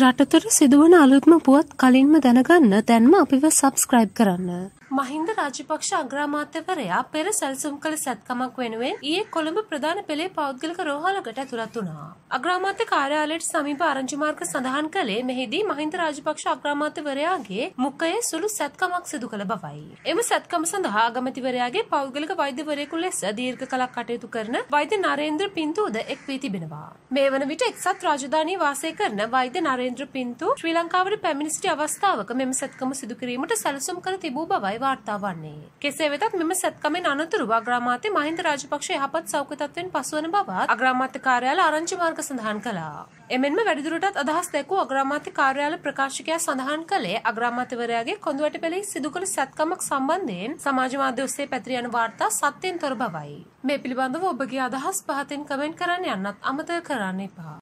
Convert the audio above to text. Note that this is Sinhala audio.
රටතුර සිදුවන අලුත්ම පුවත් කලින්ම දැනගන්න දැන්ම අපිව සබස්ක්‍රයිබ් කරන්න. මහින්ද රාජපක්ෂ අග්‍රාමාත්‍යවරයා පෙර සැලසුම් කළ සැත්කමක් වෙනුවෙන් ඊයේ කොළඹ ප්‍රධාන පෙළේ පෞද්ගලික රෝහලකට ඇතුළත් වුණා. අග්‍රාමාත්‍ය කාර්යාලයට සමීප ආරංචි මාර්ග සඳහන් කළේ මෙහිදී මහින්ද රාජපක්ෂ අග්‍රාමාත්‍යවරයාගේ මුඛයේ සුළු සැත්කමක් සිදු කළ බවයි. එම සැත්කම සඳහා අගමැතිවරයාගේ පෞද්ගලික වෛද්‍යවරයෙකු ලෙස දීර්ඝ කලක් කටයුතු කරන වෛද්‍ය නරේන්ද්‍ර පින්තූද එක් වී තිබෙනවා. මේ වන විට එක්සත් රාජධානී වාසය කරන වෛද්‍ය නරේන්ද්‍ර පින්තූ ශ්‍රී ලංකාවට පැමිණ සිටි අවස්ථාවක මෙම සැත්කම සිදු කිරීමට සැලසුම් කර තිබූ බවයි බවයි වාර්තා වන්නේ. කෙසේ වෙතත් මෙම සත්කමෙන් අනතුරුව අග්‍රාමාත්‍ය මහින්ද රාජපක්ෂ යහපත් සෞඛ්‍ය තත්ත්වයෙන් පසුවන බවත් අග්‍රාමාත්‍ය කාර්යාල ආරංචි මාර්ග සඳහන් කළා. එමෙන්ම වැඩිදුරටත් අදහස් දැක්වූ අග්‍රාමාත්‍ය කාර්යාල ප්‍රකාශකයා සඳහන් කළේ අග්‍රාමාත්‍යවරයාගේ කොඳුවට පෙළෙහි සිදු කළ සත්කමක් සම්බන්ධයෙන් සමාජ මාධ්‍ය ඔස්සේ පැතිර යන වාර්තා සත්‍යෙන් තොර බවයි. මේ පිළිබඳව ඔබගේ අදහස් පහතින් කමෙන්ට් කරන්න යන්නත් අමතක කරන්න එපා.